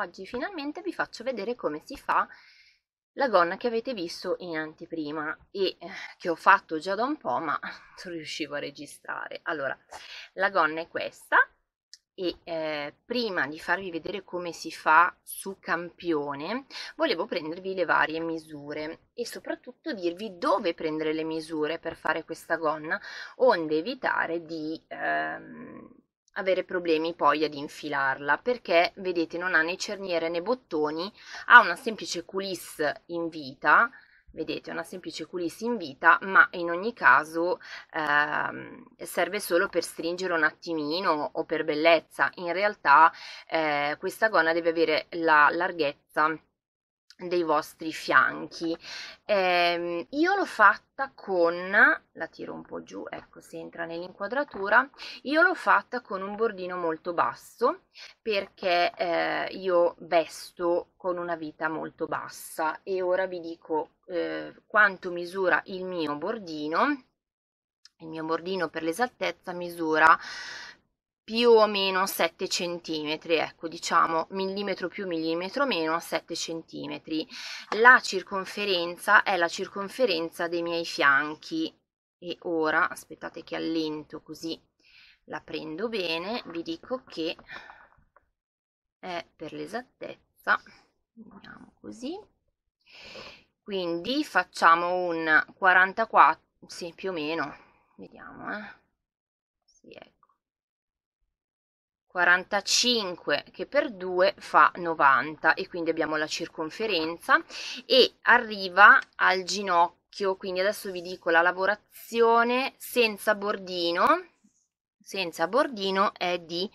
Oggi finalmente vi faccio vedere come si fa la gonna che avete visto in anteprima e eh, che ho fatto già da un po' ma non riuscivo a registrare. Allora, la gonna è questa e eh, prima di farvi vedere come si fa su campione volevo prendervi le varie misure e soprattutto dirvi dove prendere le misure per fare questa gonna onde evitare di... Ehm, avere problemi poi ad infilarla perché vedete non ha né cerniere né bottoni ha una semplice culisse in vita vedete una semplice culisse in vita ma in ogni caso eh, serve solo per stringere un attimino o per bellezza in realtà eh, questa gonna deve avere la larghezza dei vostri fianchi. Eh, io l'ho fatta con, la tiro un po' giù, ecco se entra nell'inquadratura, io l'ho fatta con un bordino molto basso perché eh, io vesto con una vita molto bassa e ora vi dico eh, quanto misura il mio bordino. Il mio bordino per l'esattezza misura più o meno 7 cm, ecco diciamo millimetro più millimetro meno 7 cm. La circonferenza è la circonferenza dei miei fianchi e ora aspettate che allento così la prendo bene, vi dico che è per l'esattezza, vediamo così, quindi facciamo un 44, sì più o meno, vediamo eh. 45 che per 2 fa 90 e quindi abbiamo la circonferenza e arriva al ginocchio quindi adesso vi dico la lavorazione senza bordino senza bordino è di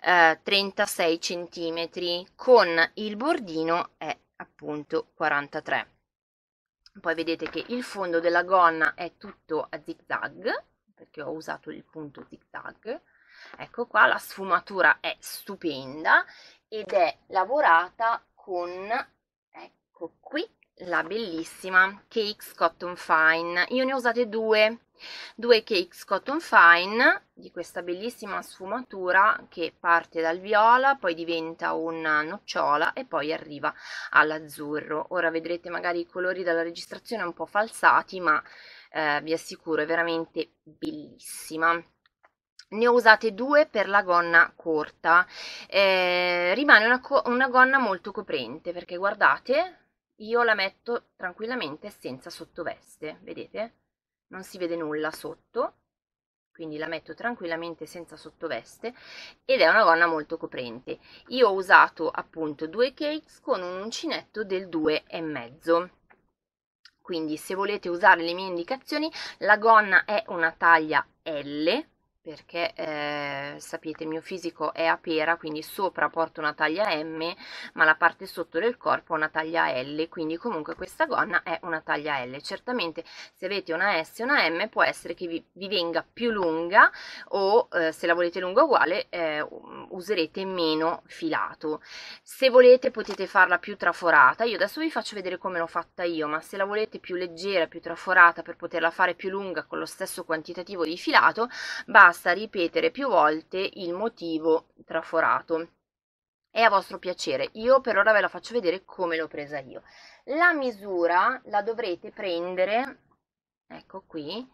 eh, 36 centimetri con il bordino è appunto 43 poi vedete che il fondo della gonna è tutto a zigzag perché ho usato il punto zigzag zag Ecco qua, la sfumatura è stupenda ed è lavorata con, ecco qui, la bellissima Cakes Cotton Fine. Io ne ho usate due, due Cakes Cotton Fine di questa bellissima sfumatura che parte dal viola, poi diventa una nocciola e poi arriva all'azzurro. Ora vedrete magari i colori dalla registrazione un po' falsati, ma eh, vi assicuro è veramente bellissima ne ho usate due per la gonna corta eh, rimane una, una gonna molto coprente perché guardate io la metto tranquillamente senza sottoveste vedete non si vede nulla sotto quindi la metto tranquillamente senza sottoveste ed è una gonna molto coprente io ho usato appunto due cakes con un uncinetto del 2 e mezzo quindi se volete usare le mie indicazioni la gonna è una taglia L perché eh, sapete il mio fisico è a pera quindi sopra porto una taglia M ma la parte sotto del corpo è una taglia L quindi comunque questa gonna è una taglia L certamente se avete una S e una M può essere che vi, vi venga più lunga o eh, se la volete lunga uguale eh, userete meno filato se volete potete farla più traforata io adesso vi faccio vedere come l'ho fatta io ma se la volete più leggera più traforata per poterla fare più lunga con lo stesso quantitativo di filato basta ripetere più volte il motivo traforato è a vostro piacere. Io per ora ve la faccio vedere come l'ho presa io. La misura la dovrete prendere, ecco qui,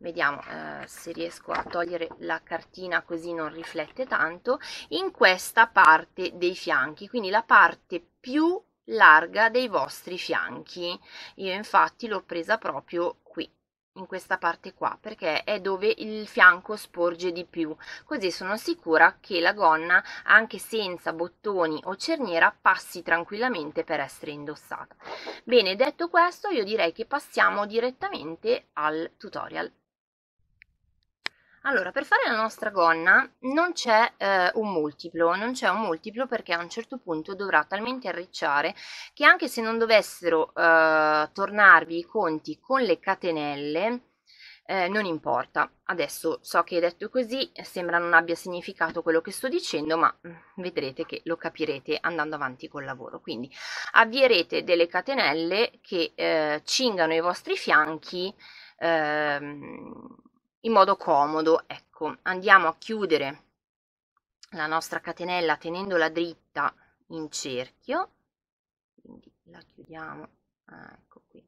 vediamo eh, se riesco a togliere la cartina così non riflette tanto, in questa parte dei fianchi, quindi la parte più larga dei vostri fianchi. Io infatti l'ho presa proprio qui, in questa parte qua, perché è dove il fianco sporge di più. Così sono sicura che la gonna, anche senza bottoni o cerniera, passi tranquillamente per essere indossata. Bene, detto questo, io direi che passiamo direttamente al tutorial. Allora, per fare la nostra gonna non c'è eh, un multiplo, non c'è un multiplo perché a un certo punto dovrà talmente arricciare che anche se non dovessero eh, tornarvi i conti con le catenelle, eh, non importa. Adesso so che detto così sembra non abbia significato quello che sto dicendo, ma mm, vedrete che lo capirete andando avanti col lavoro. Quindi avvierete delle catenelle che eh, cingano i vostri fianchi ehm, in modo comodo. Ecco, andiamo a chiudere la nostra catenella tenendola dritta in cerchio, quindi la chiudiamo, ah, ecco qui,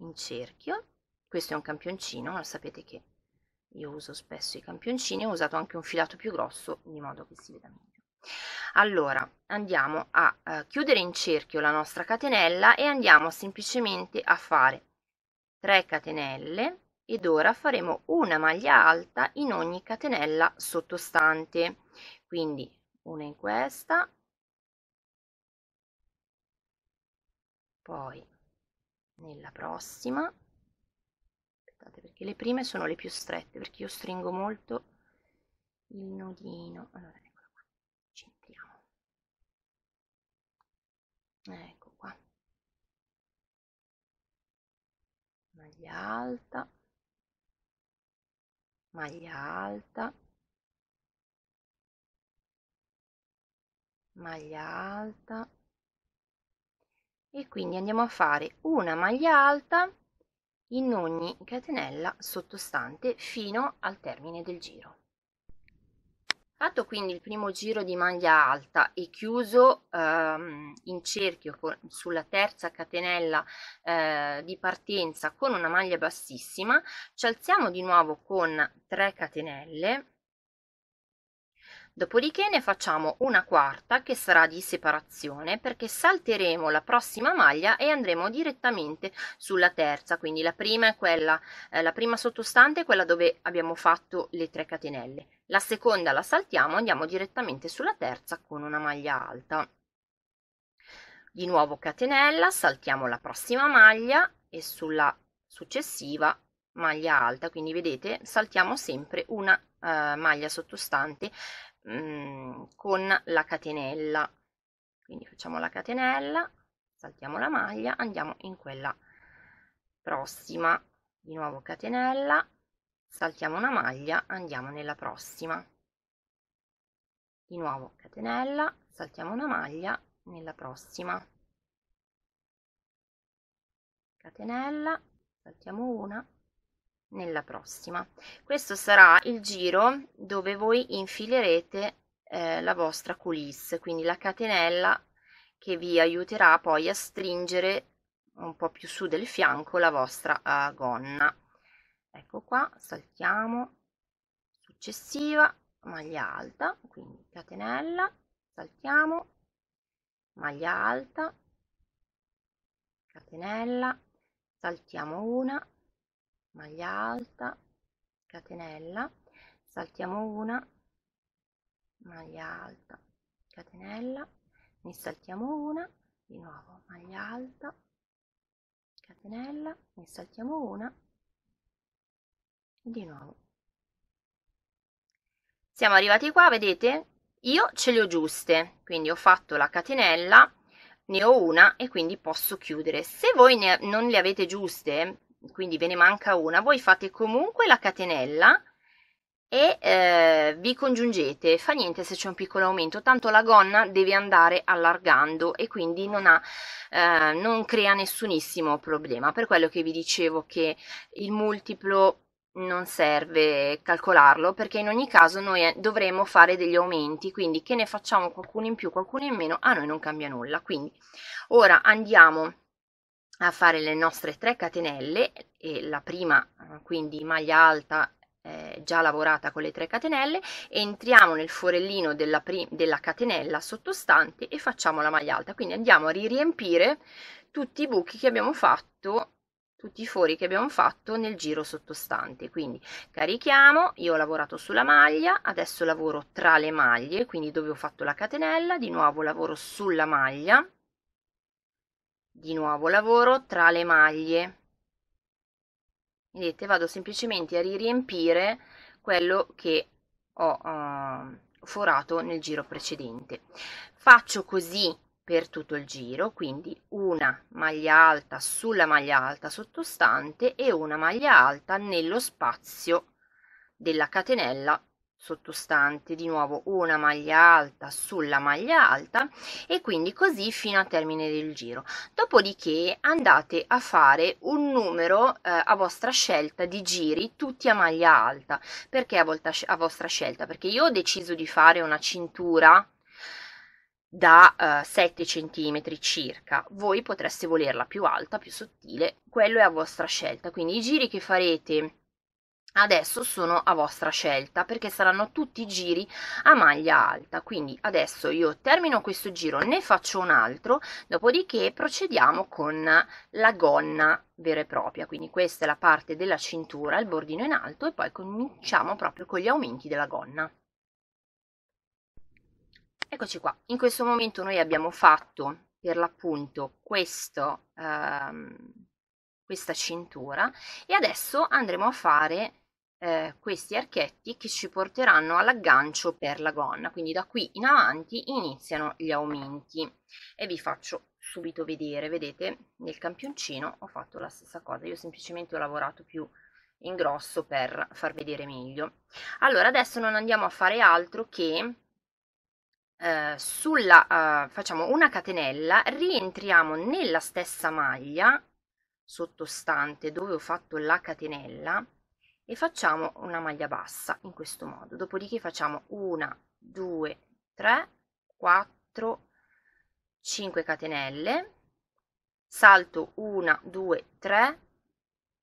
in cerchio. Questo è un campioncino, ma sapete che io uso spesso i campioncini, ho usato anche un filato più grosso di modo che si veda meglio. Allora andiamo a eh, chiudere in cerchio la nostra catenella e andiamo semplicemente a fare 3 catenelle ed ora faremo una maglia alta in ogni catenella sottostante quindi una in questa poi nella prossima aspettate perché le prime sono le più strette perché io stringo molto il nodino allora eccolo qua centriamo ecco qua maglia alta maglia alta, maglia alta e quindi andiamo a fare una maglia alta in ogni catenella sottostante fino al termine del giro. Fatto quindi il primo giro di maglia alta e chiuso ehm, in cerchio con, sulla terza catenella eh, di partenza con una maglia bassissima, ci alziamo di nuovo con 3 catenelle Dopodiché ne facciamo una quarta che sarà di separazione perché salteremo la prossima maglia e andremo direttamente sulla terza, quindi la prima è quella, eh, la prima sottostante è quella dove abbiamo fatto le 3 catenelle. La seconda la saltiamo, andiamo direttamente sulla terza con una maglia alta. Di nuovo catenella, saltiamo la prossima maglia e sulla successiva maglia alta, quindi vedete saltiamo sempre una eh, maglia sottostante Mm, con la catenella quindi facciamo la catenella saltiamo la maglia andiamo in quella prossima di nuovo catenella saltiamo una maglia andiamo nella prossima di nuovo catenella saltiamo una maglia nella prossima catenella saltiamo una nella prossima questo sarà il giro dove voi infilerete eh, la vostra coulisse quindi la catenella che vi aiuterà poi a stringere un po più su del fianco la vostra uh, gonna ecco qua saltiamo successiva maglia alta quindi catenella saltiamo maglia alta catenella saltiamo una maglia alta catenella saltiamo una maglia alta catenella ne saltiamo una di nuovo maglia alta catenella ne saltiamo una di nuovo siamo arrivati qua vedete io ce le ho giuste quindi ho fatto la catenella ne ho una e quindi posso chiudere se voi ne, non le avete giuste quindi ve ne manca una, voi fate comunque la catenella e eh, vi congiungete, fa niente se c'è un piccolo aumento, tanto la gonna deve andare allargando e quindi non, ha, eh, non crea nessunissimo problema, per quello che vi dicevo che il multiplo non serve calcolarlo perché in ogni caso noi eh, dovremo fare degli aumenti quindi che ne facciamo qualcuno in più qualcuno in meno a noi non cambia nulla quindi ora andiamo a fare le nostre 3 catenelle e la prima eh, quindi maglia alta eh, già lavorata con le 3 catenelle entriamo nel forellino della, della catenella sottostante e facciamo la maglia alta quindi andiamo a riempire tutti i buchi che abbiamo fatto tutti i fori che abbiamo fatto nel giro sottostante quindi carichiamo io ho lavorato sulla maglia adesso lavoro tra le maglie quindi dove ho fatto la catenella di nuovo lavoro sulla maglia di nuovo lavoro tra le maglie vedete vado semplicemente a riempire quello che ho uh, forato nel giro precedente faccio così per tutto il giro quindi una maglia alta sulla maglia alta sottostante e una maglia alta nello spazio della catenella sottostante di nuovo una maglia alta sulla maglia alta e quindi così fino a termine del giro dopodiché andate a fare un numero eh, a vostra scelta di giri tutti a maglia alta perché a, volta, a vostra scelta perché io ho deciso di fare una cintura da eh, 7 cm circa. Voi potreste volerla più alta, più sottile, quello è a vostra scelta. Quindi i giri che farete adesso sono a vostra scelta perché saranno tutti giri a maglia alta quindi adesso io termino questo giro ne faccio un altro dopodiché procediamo con la gonna vera e propria quindi questa è la parte della cintura il bordino in alto e poi cominciamo proprio con gli aumenti della gonna eccoci qua in questo momento noi abbiamo fatto per l'appunto questo ehm, questa cintura e adesso andremo a fare eh, questi archetti che ci porteranno all'aggancio per la gonna quindi da qui in avanti iniziano gli aumenti e vi faccio subito vedere vedete nel campioncino ho fatto la stessa cosa io semplicemente ho lavorato più in grosso per far vedere meglio allora adesso non andiamo a fare altro che eh, sulla eh, facciamo una catenella rientriamo nella stessa maglia sottostante dove ho fatto la catenella e facciamo una maglia bassa in questo modo dopodiché facciamo una 2 3 4 5 catenelle salto una 2 3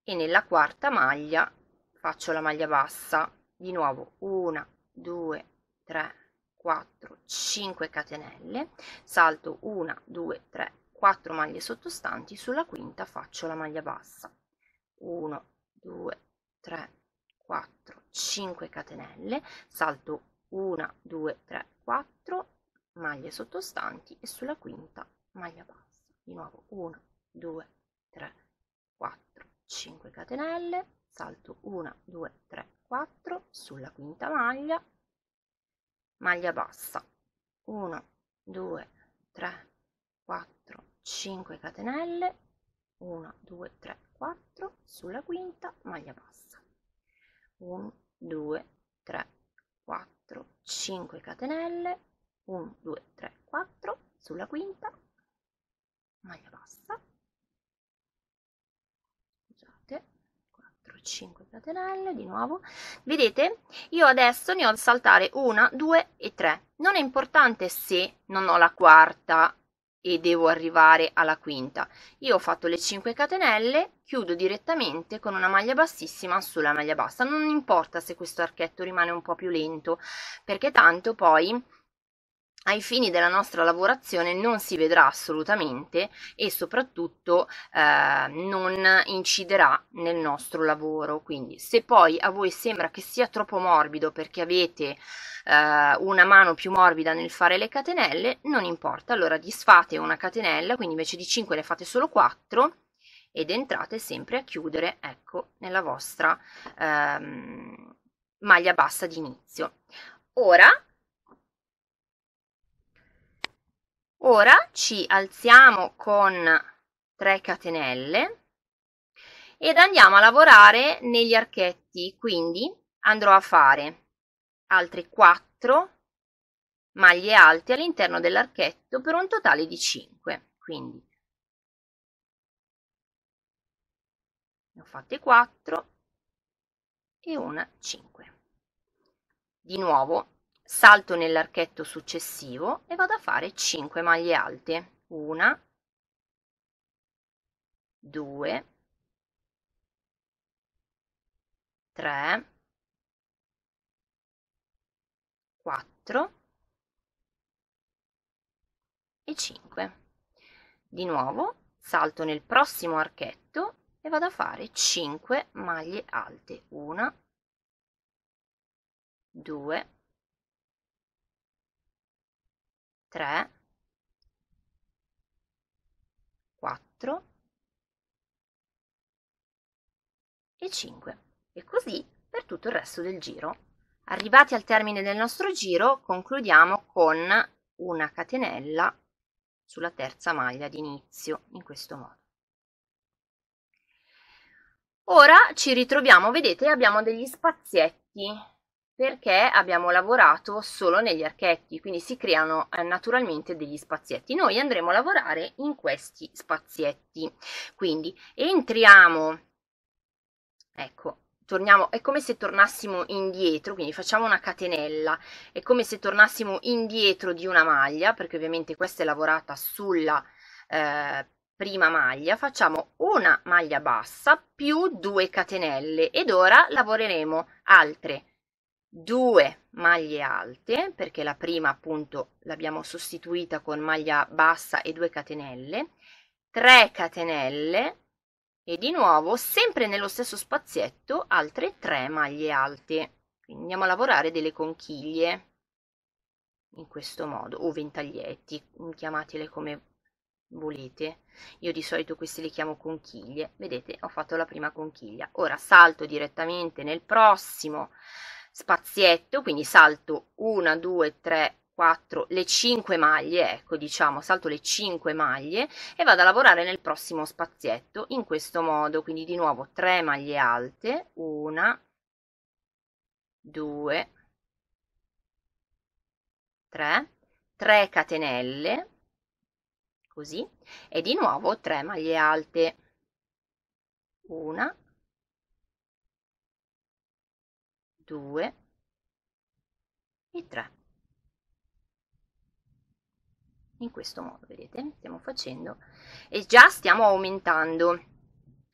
e nella quarta maglia faccio la maglia bassa di nuovo una 2 3 4 5 catenelle salto una 2 3 4 maglie sottostanti sulla quinta faccio la maglia bassa 1 2 3 4 5 catenelle salto 1 2 3 4 maglie sottostanti e sulla quinta maglia bassa di nuovo 1 2 3 4 5 catenelle salto 1 2 3 4 sulla quinta maglia maglia bassa 1 2 3 4 5 catenelle 1 2 3 4 sulla quinta maglia bassa 1 2 3 4 5 catenelle 1 2 3 4 sulla quinta maglia bassa scusate 4 5 catenelle di nuovo vedete io adesso ne ho da saltare una due e tre non è importante se non ho la quarta e devo arrivare alla quinta. Io ho fatto le 5 catenelle, chiudo direttamente con una maglia bassissima sulla maglia bassa. Non importa se questo archetto rimane un po' più lento, perché tanto poi ai fini della nostra lavorazione non si vedrà assolutamente e soprattutto eh, non inciderà nel nostro lavoro. Quindi se poi a voi sembra che sia troppo morbido perché avete eh, una mano più morbida nel fare le catenelle, non importa, allora disfate una catenella, quindi invece di 5 ne fate solo 4 ed entrate sempre a chiudere, ecco, nella vostra ehm, maglia bassa di inizio. Ora Ora ci alziamo con 3 catenelle ed andiamo a lavorare negli archetti, quindi andrò a fare altre 4 maglie alte all'interno dell'archetto per un totale di 5 quindi ne ho fatte 4 e una 5 di nuovo salto nell'archetto successivo e vado a fare 5 maglie alte 1 2 3 4 e 5 di nuovo salto nel prossimo archetto e vado a fare 5 maglie alte 1 2 3 4 e 5 e così per tutto il resto del giro Arrivati al termine del nostro giro, concludiamo con una catenella sulla terza maglia di inizio, in questo modo. Ora ci ritroviamo, vedete, abbiamo degli spazietti perché abbiamo lavorato solo negli archetti, quindi si creano eh, naturalmente degli spazietti. Noi andremo a lavorare in questi spazietti. Quindi entriamo, ecco, torniamo, è come se tornassimo indietro, quindi facciamo una catenella, è come se tornassimo indietro di una maglia, perché ovviamente questa è lavorata sulla eh, prima maglia, facciamo una maglia bassa più due catenelle ed ora lavoreremo altre due maglie alte, perché la prima appunto l'abbiamo sostituita con maglia bassa e due catenelle, 3 catenelle e di nuovo sempre nello stesso spazietto altre 3 maglie alte quindi andiamo a lavorare delle conchiglie in questo modo o ventaglietti chiamatele come volete io di solito queste le chiamo conchiglie vedete ho fatto la prima conchiglia ora salto direttamente nel prossimo spazietto quindi salto 1 2 3 4, le 5 maglie, ecco diciamo, salto le 5 maglie e vado a lavorare nel prossimo spazietto in questo modo, quindi di nuovo 3 maglie alte, 1, 2, 3, 3 catenelle, così, e di nuovo 3 maglie alte, 1, 2 e 3 in questo modo, vedete? Stiamo facendo e già stiamo aumentando.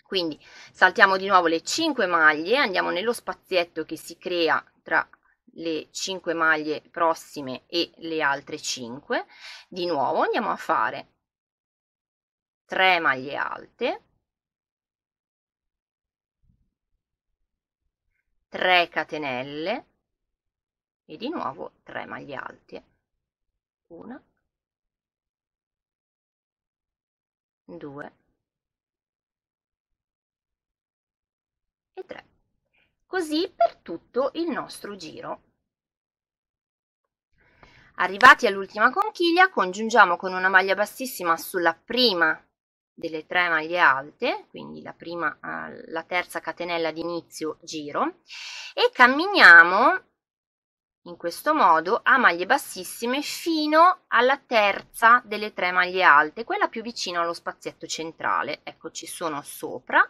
Quindi saltiamo di nuovo le 5 maglie, andiamo nello spazietto che si crea tra le 5 maglie prossime e le altre 5. Di nuovo andiamo a fare 3 maglie alte, 3 catenelle e di nuovo 3 maglie alte. 1 2 e 3. Così per tutto il nostro giro. Arrivati all'ultima conchiglia congiungiamo con una maglia bassissima sulla prima delle tre maglie alte, quindi la, prima, eh, la terza catenella di inizio giro, e camminiamo in questo modo a maglie bassissime fino alla terza delle tre maglie alte, quella più vicino allo spazietto centrale. Ecco, ci sono sopra.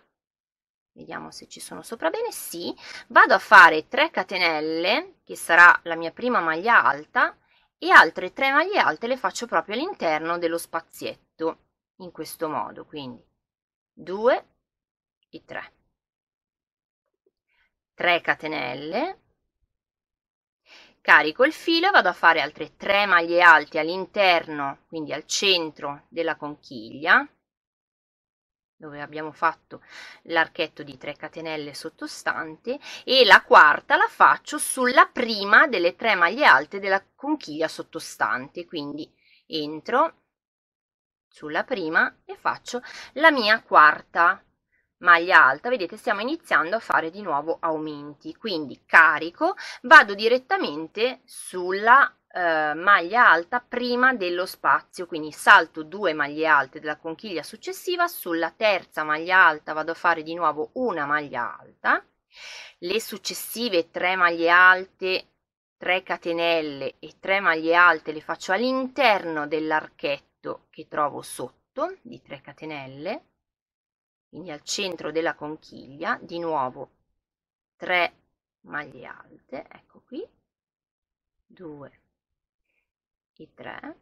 Vediamo se ci sono sopra bene. Sì, vado a fare 3 catenelle, che sarà la mia prima maglia alta, e altre 3 maglie alte le faccio proprio all'interno dello spazietto, in questo modo, quindi 2 e 3. 3 catenelle, carico il filo e vado a fare altre tre maglie alte all'interno quindi al centro della conchiglia dove abbiamo fatto l'archetto di 3 catenelle sottostanti, e la quarta la faccio sulla prima delle tre maglie alte della conchiglia sottostante quindi entro sulla prima e faccio la mia quarta maglia alta vedete stiamo iniziando a fare di nuovo aumenti quindi carico vado direttamente sulla eh, maglia alta prima dello spazio quindi salto due maglie alte della conchiglia successiva sulla terza maglia alta vado a fare di nuovo una maglia alta le successive tre maglie alte 3 catenelle e 3 maglie alte le faccio all'interno dell'archetto che trovo sotto di 3 catenelle quindi al centro della conchiglia, di nuovo 3 maglie alte, ecco qui, 2 e 3,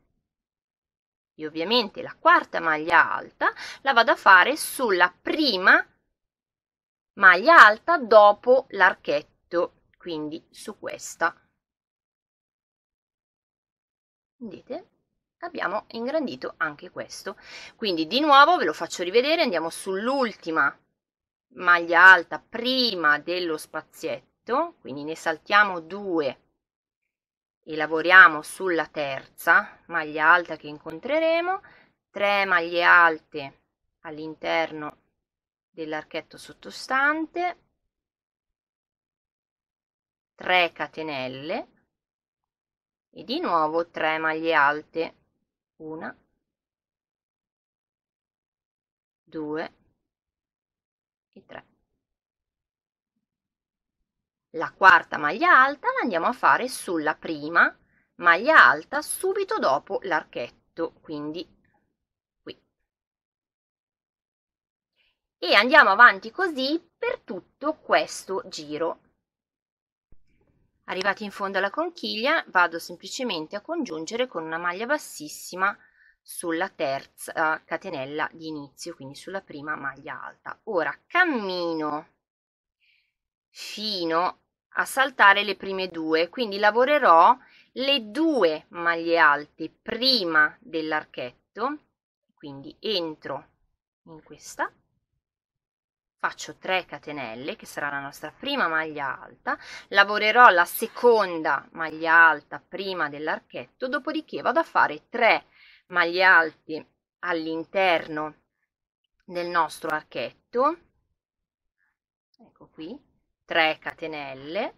e ovviamente la quarta maglia alta la vado a fare sulla prima maglia alta dopo l'archetto, quindi su questa. Vedete? abbiamo ingrandito anche questo quindi di nuovo ve lo faccio rivedere andiamo sull'ultima maglia alta prima dello spazietto quindi ne saltiamo due e lavoriamo sulla terza maglia alta che incontreremo 3 maglie alte all'interno dell'archetto sottostante 3 catenelle e di nuovo 3 maglie alte una due e tre la quarta maglia alta la andiamo a fare sulla prima maglia alta subito dopo l'archetto quindi qui e andiamo avanti così per tutto questo giro Arrivati in fondo alla conchiglia vado semplicemente a congiungere con una maglia bassissima sulla terza eh, catenella di inizio, quindi sulla prima maglia alta. Ora cammino fino a saltare le prime due, quindi lavorerò le due maglie alte prima dell'archetto, quindi entro in questa faccio 3 catenelle che sarà la nostra prima maglia alta lavorerò la seconda maglia alta prima dell'archetto dopodiché vado a fare 3 maglie alte all'interno del nostro archetto ecco qui 3 catenelle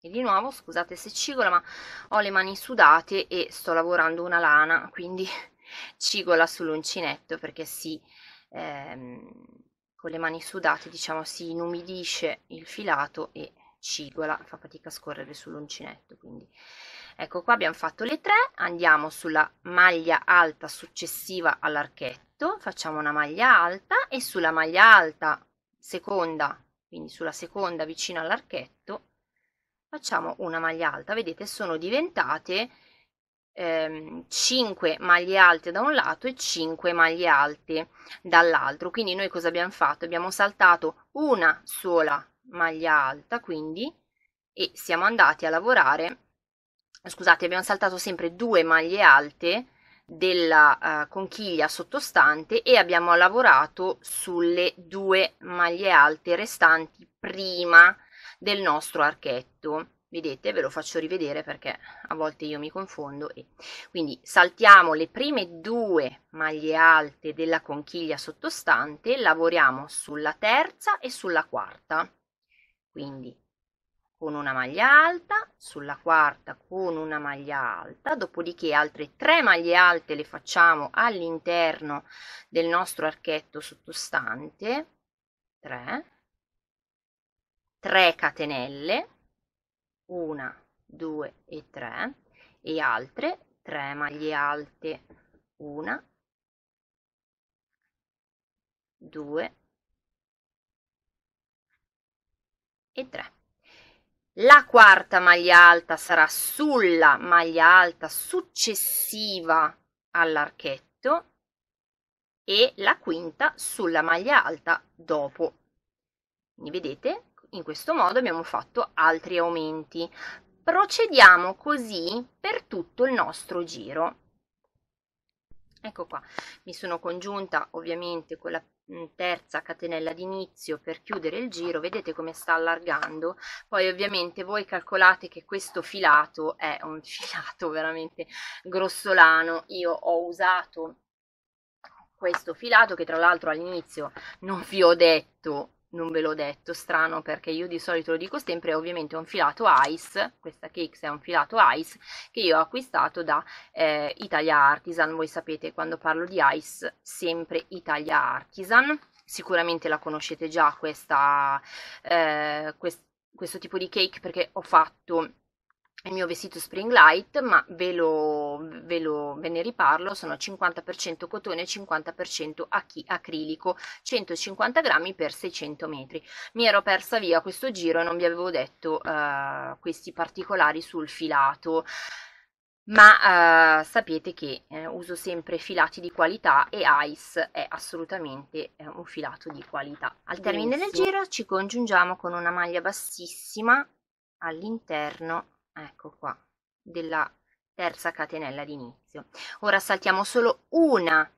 e di nuovo scusate se cigola ma ho le mani sudate e sto lavorando una lana quindi cigola sull'uncinetto perché si ehm, con le mani sudate diciamo si inumidisce il filato e cigola, fa fatica a scorrere sull'uncinetto, quindi ecco qua abbiamo fatto le tre, andiamo sulla maglia alta successiva all'archetto, facciamo una maglia alta e sulla maglia alta seconda, quindi sulla seconda vicino all'archetto, facciamo una maglia alta, vedete sono diventate ehm, 5 maglie alte da un lato e 5 maglie alte dall'altro quindi noi cosa abbiamo fatto abbiamo saltato una sola maglia alta quindi e siamo andati a lavorare scusate abbiamo saltato sempre due maglie alte della uh, conchiglia sottostante e abbiamo lavorato sulle due maglie alte restanti prima del nostro archetto vedete ve lo faccio rivedere perché a volte io mi confondo e quindi saltiamo le prime due maglie alte della conchiglia sottostante lavoriamo sulla terza e sulla quarta quindi con una maglia alta sulla quarta con una maglia alta dopodiché altre tre maglie alte le facciamo all'interno del nostro archetto sottostante 3 3 catenelle una, due e 3 e altre tre maglie alte una, due e 3. La quarta maglia alta sarà sulla maglia alta successiva all'archetto e la quinta sulla maglia alta dopo. Quindi vedete in questo modo abbiamo fatto altri aumenti. Procediamo così per tutto il nostro giro. Ecco qua, mi sono congiunta ovviamente con la mm, terza catenella d'inizio per chiudere il giro, vedete come sta allargando, poi ovviamente voi calcolate che questo filato è un filato veramente grossolano, io ho usato questo filato che tra l'altro all'inizio non vi ho detto non ve l'ho detto, strano perché io di solito lo dico sempre, ovviamente è un filato ice, questa cakes è un filato ice che io ho acquistato da eh, Italia Artisan, voi sapete quando parlo di ice sempre Italia Artisan, sicuramente la conoscete già questa, eh, quest questo tipo di cake perché ho fatto il mio vestito Spring Light, ma ve, lo, ve, lo, ve ne riparlo, sono 50% cotone e 50% acrilico, 150 grammi per 600 metri. Mi ero persa via questo giro non vi avevo detto uh, questi particolari sul filato ma eh, sapete che eh, uso sempre filati di qualità e Ice è assolutamente eh, un filato di qualità. Al termine Benissimo. del giro ci congiungiamo con una maglia bassissima all'interno ecco qua, della terza catenella d'inizio. Ora saltiamo solo una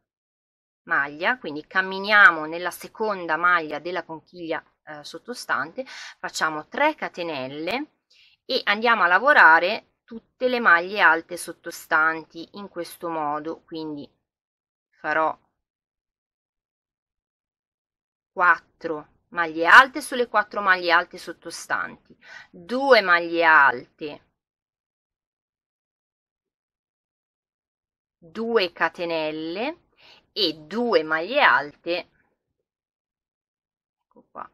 maglia, quindi camminiamo nella seconda maglia della conchiglia eh, sottostante, facciamo 3 catenelle e andiamo a lavorare tutte le maglie alte sottostanti in questo modo, quindi farò 4 maglie alte sulle 4 maglie alte sottostanti, 2 maglie alte, 2 catenelle e 2 maglie alte ecco qua,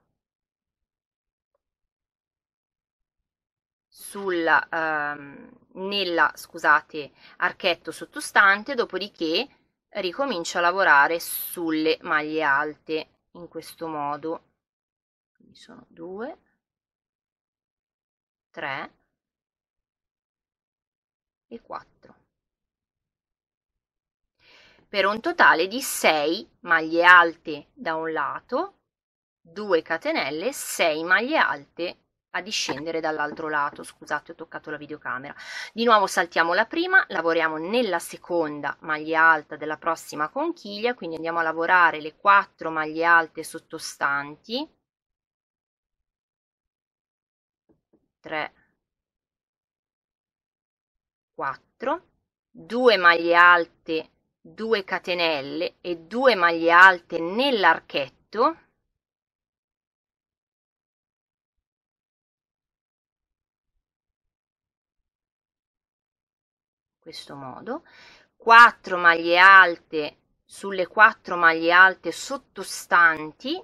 sulla, ehm, nella scusate archetto sottostante dopodiché ricomincio a lavorare sulle maglie alte in questo modo quindi sono 2, 3 e 4 per un totale di 6 maglie alte da un lato 2 catenelle 6 maglie alte a discendere dall'altro lato scusate ho toccato la videocamera di nuovo saltiamo la prima lavoriamo nella seconda maglia alta della prossima conchiglia quindi andiamo a lavorare le 4 maglie alte sottostanti 3, 4, 2 maglie alte, 2 catenelle e 2 maglie alte nell'archetto. questo modo 4 maglie alte sulle 4 maglie alte sottostanti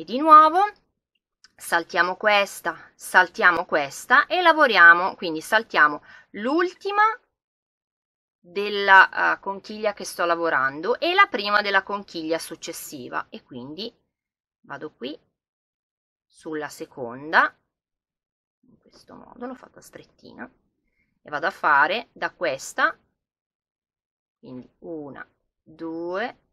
e di nuovo saltiamo questa, saltiamo questa e lavoriamo, quindi saltiamo l'ultima della uh, conchiglia che sto lavorando e la prima della conchiglia successiva e quindi vado qui sulla seconda in questo modo l'ho fatta strettina e vado a fare da questa quindi una due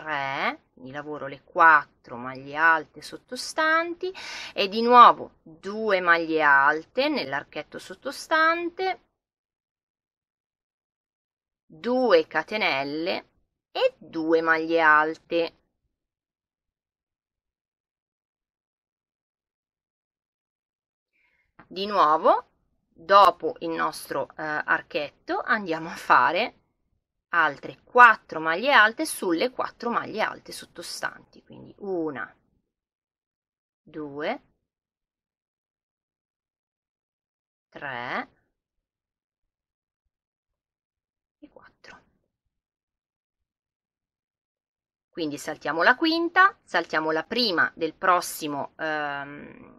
3 quindi lavoro le 4 maglie alte sottostanti e di nuovo 2 maglie alte nell'archetto sottostante 2 catenelle e 2 maglie alte di nuovo dopo il nostro eh, archetto andiamo a fare altre 4 maglie alte sulle 4 maglie alte sottostanti, quindi una, due, tre e quattro. Quindi saltiamo la quinta, saltiamo la prima del prossimo ehm,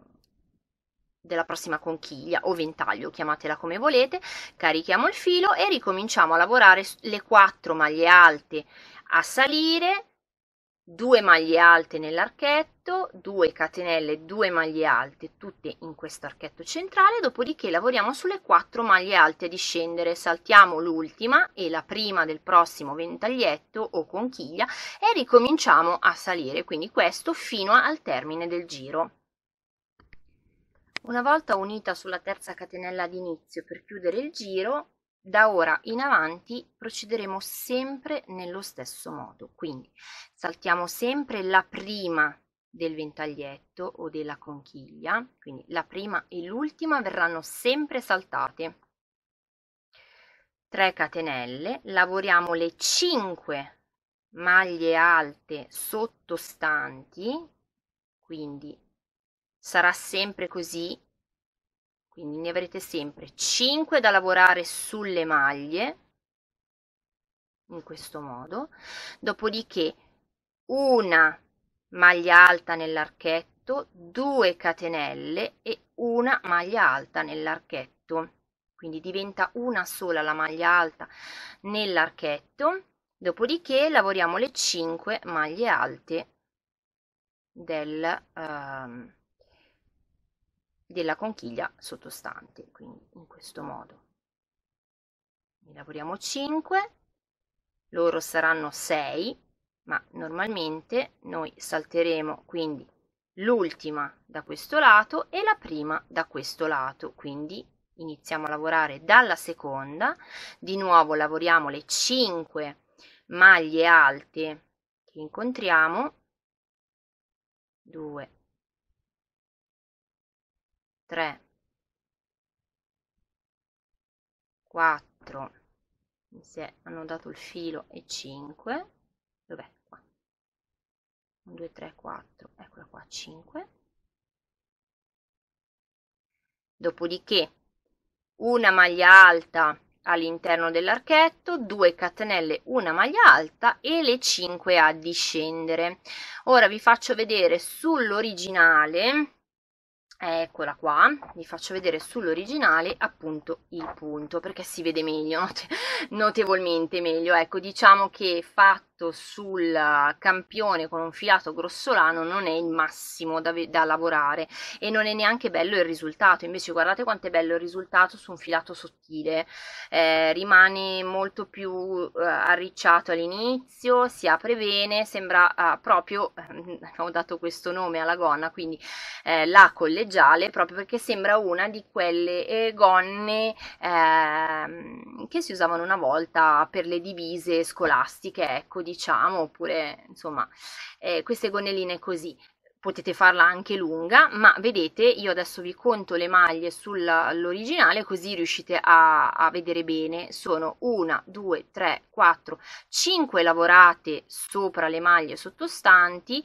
della prossima conchiglia o ventaglio, chiamatela come volete, carichiamo il filo e ricominciamo a lavorare le quattro maglie alte a salire, 2 maglie alte nell'archetto, 2 catenelle, 2 maglie alte tutte in questo archetto centrale, dopodiché lavoriamo sulle quattro maglie alte a discendere, saltiamo l'ultima e la prima del prossimo ventaglietto o conchiglia e ricominciamo a salire, quindi questo fino al termine del giro. Una volta unita sulla terza catenella d'inizio per chiudere il giro, da ora in avanti procederemo sempre nello stesso modo. Quindi saltiamo sempre la prima del ventaglietto o della conchiglia, quindi la prima e l'ultima verranno sempre saltate. 3 catenelle, lavoriamo le 5 maglie alte sottostanti, quindi sarà sempre così, quindi ne avrete sempre 5 da lavorare sulle maglie, in questo modo, dopodiché una maglia alta nell'archetto, 2 catenelle e una maglia alta nell'archetto, quindi diventa una sola la maglia alta nell'archetto, dopodiché lavoriamo le 5 maglie alte del... Uh, della conchiglia sottostante, quindi in questo modo. Ne lavoriamo 5, loro saranno 6, ma normalmente noi salteremo quindi l'ultima da questo lato e la prima da questo lato, quindi iniziamo a lavorare dalla seconda, di nuovo lavoriamo le 5 maglie alte che incontriamo, 2, 3 4 mi si è annodato il filo e 5 dov'è qua 1 2 3 4 eccola qua 5 dopodiché una maglia alta all'interno dell'archetto 2 catenelle una maglia alta e le 5 a discendere ora vi faccio vedere sull'originale eccola qua vi faccio vedere sull'originale appunto il punto perché si vede meglio notevolmente meglio ecco diciamo che fatto impatto sul campione con un filato grossolano non è il massimo da, da lavorare e non è neanche bello il risultato. Invece, guardate quanto è bello il risultato su un filato sottile, eh, rimane molto più eh, arricciato all'inizio, si apre bene, sembra eh, proprio, ehm, ho dato questo nome alla gonna, quindi eh, la collegiale, proprio perché sembra una di quelle eh, gonne ehm, che si usavano una volta per le divise scolastiche, ecco, di diciamo, oppure insomma eh, queste gonnelline così. Potete farla anche lunga, ma vedete io adesso vi conto le maglie sull'originale così riuscite a, a vedere bene. Sono 1, 2, 3, 4, 5 lavorate sopra le maglie sottostanti,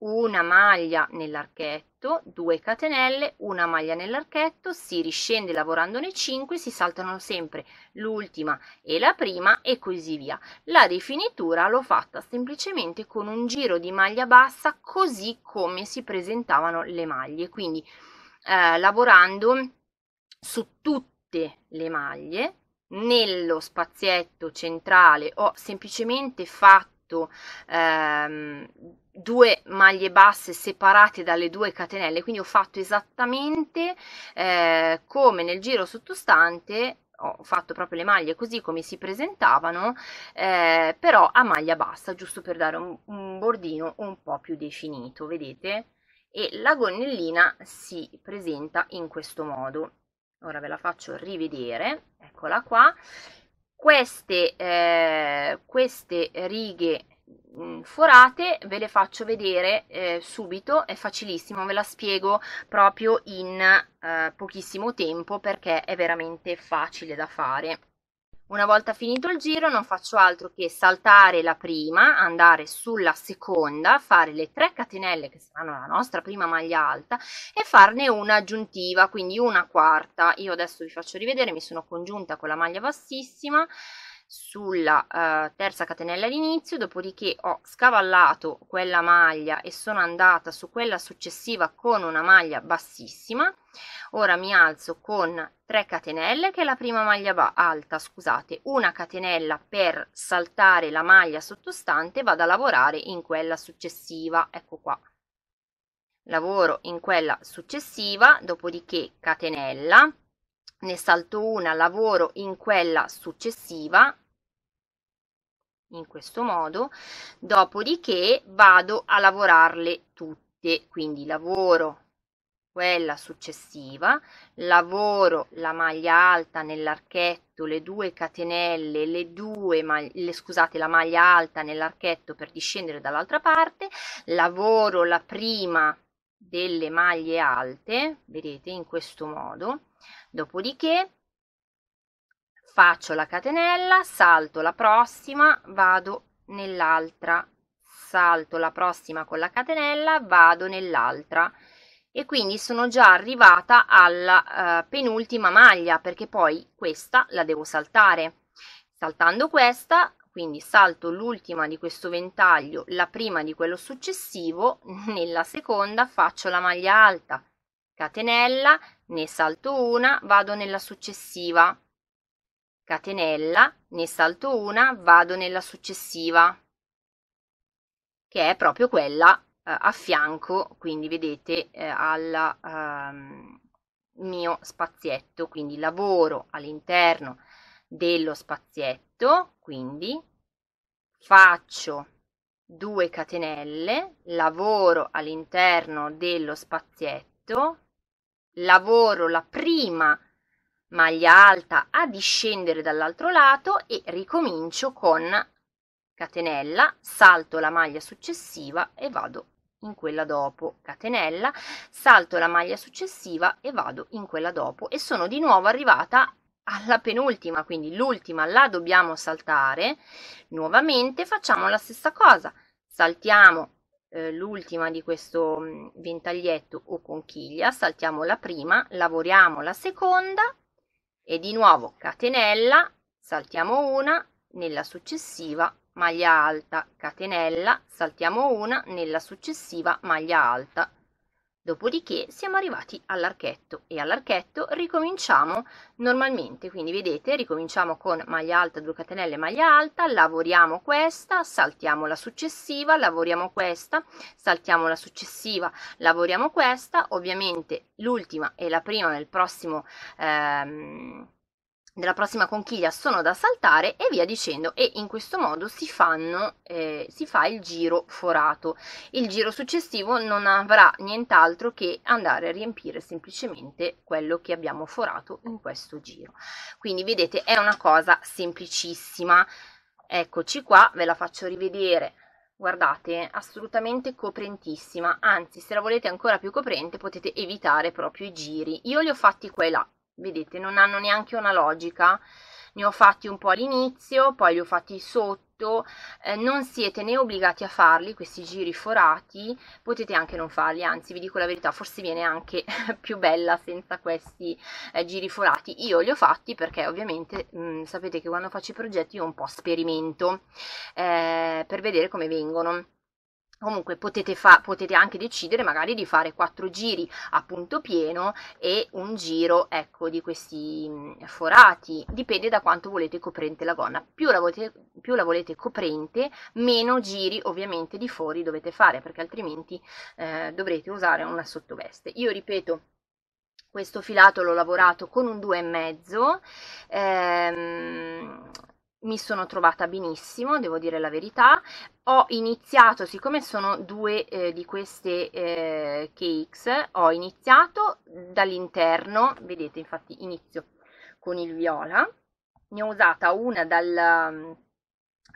una maglia nell'archetto, 2 catenelle, una maglia nell'archetto, si riscende lavorandone 5, si saltano sempre l'ultima e la prima e così via. La rifinitura l'ho fatta semplicemente con un giro di maglia bassa così come si presentavano le maglie, quindi eh, lavorando su tutte le maglie nello spazietto centrale ho semplicemente fatto ehm, due maglie basse separate dalle due catenelle quindi ho fatto esattamente eh, come nel giro sottostante ho fatto proprio le maglie così come si presentavano eh, però a maglia bassa giusto per dare un, un bordino un po più definito vedete e la gonnellina si presenta in questo modo ora ve la faccio rivedere eccola qua queste, eh, queste righe Mm, forate ve le faccio vedere eh, subito è facilissimo ve la spiego proprio in eh, pochissimo tempo perché è veramente facile da fare una volta finito il giro non faccio altro che saltare la prima, andare sulla seconda, fare le 3 catenelle che saranno la nostra prima maglia alta e farne una aggiuntiva, quindi una quarta. Io adesso vi faccio rivedere, mi sono congiunta con la maglia bassissima, sulla eh, terza catenella all'inizio, dopodiché ho scavallato quella maglia e sono andata su quella successiva con una maglia bassissima. Ora mi alzo con 3 catenelle che è la prima maglia alta, scusate, una catenella per saltare la maglia sottostante, vado a lavorare in quella successiva. Ecco qua. Lavoro in quella successiva, dopodiché catenella ne salto una, lavoro in quella successiva, in questo modo, dopodiché vado a lavorarle tutte, quindi lavoro quella successiva, lavoro la maglia alta nell'archetto, le due catenelle, le due le, scusate, la maglia alta nell'archetto per discendere dall'altra parte, lavoro la prima delle maglie alte, vedete in questo modo, Dopodiché faccio la catenella, salto la prossima, vado nell'altra, salto la prossima con la catenella, vado nell'altra e quindi sono già arrivata alla eh, penultima maglia perché poi questa la devo saltare. Saltando questa, quindi salto l'ultima di questo ventaglio, la prima di quello successivo, nella seconda faccio la maglia alta, catenella, ne salto una, vado nella successiva, catenella, ne salto una, vado nella successiva, che è proprio quella eh, a fianco, quindi vedete, eh, al ehm, mio spazietto, quindi lavoro all'interno dello spazietto, quindi faccio 2 catenelle, lavoro all'interno dello spazietto, lavoro la prima maglia alta a discendere dall'altro lato e ricomincio con catenella, salto la maglia successiva e vado in quella dopo, catenella, salto la maglia successiva e vado in quella dopo e sono di nuovo arrivata alla penultima, quindi l'ultima la dobbiamo saltare. Nuovamente facciamo la stessa cosa. Saltiamo eh, l'ultima di questo mm, ventaglietto o conchiglia, saltiamo la prima, lavoriamo la seconda e di nuovo catenella, saltiamo una, nella successiva maglia alta, catenella, saltiamo una, nella successiva maglia alta, Dopodiché siamo arrivati all'archetto e all'archetto ricominciamo normalmente, quindi vedete ricominciamo con maglia alta, 2 catenelle, maglia alta, lavoriamo questa, saltiamo la successiva, lavoriamo questa, saltiamo la successiva, lavoriamo questa, ovviamente l'ultima e la prima nel prossimo... Ehm, della prossima conchiglia sono da saltare e via dicendo e in questo modo si, fanno, eh, si fa il giro forato il giro successivo non avrà nient'altro che andare a riempire semplicemente quello che abbiamo forato in questo giro quindi vedete è una cosa semplicissima eccoci qua ve la faccio rivedere guardate assolutamente coprentissima anzi se la volete ancora più coprente potete evitare proprio i giri io li ho fatti qua e là vedete non hanno neanche una logica ne ho fatti un po' all'inizio poi li ho fatti sotto eh, non siete né obbligati a farli questi giri forati potete anche non farli anzi vi dico la verità forse viene anche più bella senza questi eh, giri forati io li ho fatti perché ovviamente mh, mm, sapete che quando faccio i progetti io un po' sperimento eh, per vedere come vengono Comunque potete, fa- potete, anche decidere magari di fare quattro giri a punto pieno e un giro ecco, di questi mm, forati, dipende da quanto volete coprente la gonna, più la, volete, più la volete coprente meno giri ovviamente di fori dovete fare perché altrimenti eh, dovrete usare una sottoveste. Io ripeto questo filato l'ho lavorato con un 2,5 ehm, mi sono trovata benissimo, devo dire la verità. Ho iniziato, siccome sono due eh, di queste eh, cakes, ho iniziato dall'interno, vedete infatti inizio con il viola, ne ho usata una dal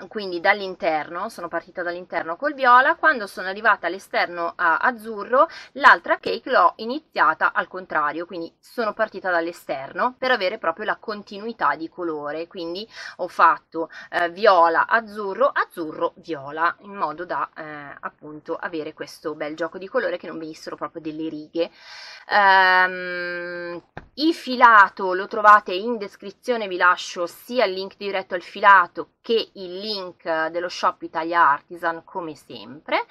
quindi dall'interno, sono partita dall'interno col viola, quando sono arrivata all'esterno a azzurro l'altra cake l'ho iniziata al contrario, quindi sono partita dall'esterno per avere proprio la continuità di colore, quindi ho fatto eh, viola, azzurro, azzurro, viola, in modo da eh, appunto avere questo bel gioco di colore che non venissero proprio delle righe. Um, il filato lo trovate in descrizione, vi lascio sia il link diretto al filato che il link dello shop Italia Artisan come sempre.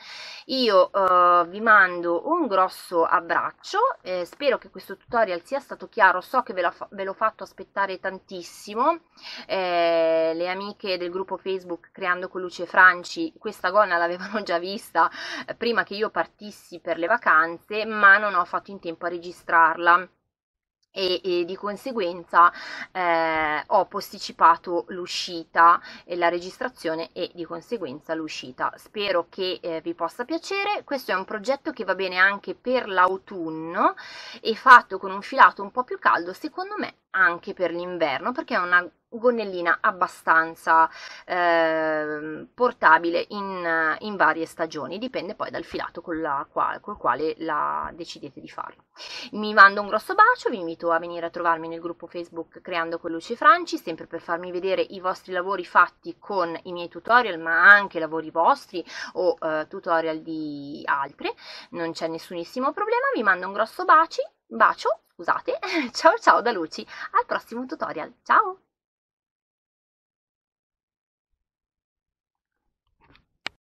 Io eh, vi mando un grosso abbraccio, eh, spero che questo tutorial sia stato chiaro, so che ve, l'ho fatto aspettare tantissimo, eh, le amiche del gruppo Facebook Creando con Luce Franci questa gonna l'avevano già vista eh, prima che io partissi per le vacanze ma non ho fatto in tempo a registrarla e, e, di conseguenza eh, ho posticipato l'uscita e la registrazione e di conseguenza l'uscita spero che eh, vi possa piacere questo è un progetto che va bene anche per l'autunno e fatto con un filato un po' più caldo secondo me anche per l'inverno perché è una gonnellina abbastanza eh, portabile in, in, varie stagioni, dipende poi dal filato con la col quale la decidete di farlo. Mi mando un grosso bacio, vi invito a venire a trovarmi nel gruppo Facebook Creando con Luce Franci, sempre per farmi vedere i vostri lavori fatti con i miei tutorial, ma anche lavori vostri o eh, tutorial di altri, non c'è nessunissimo problema, vi mando un grosso baci, bacio, scusate, ciao ciao da Luci, al prossimo tutorial, ciao!